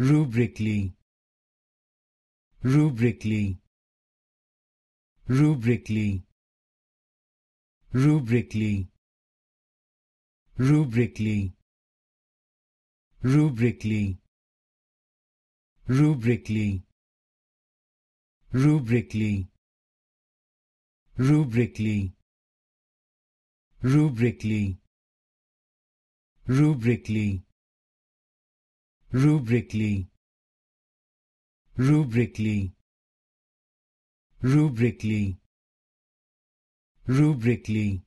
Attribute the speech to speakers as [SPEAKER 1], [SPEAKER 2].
[SPEAKER 1] rubrically rubrically rubrically rubrically rubrically rubrically rubrically rubrically rubrically rubrically rubrically rubrically rubrically rubrically rubrically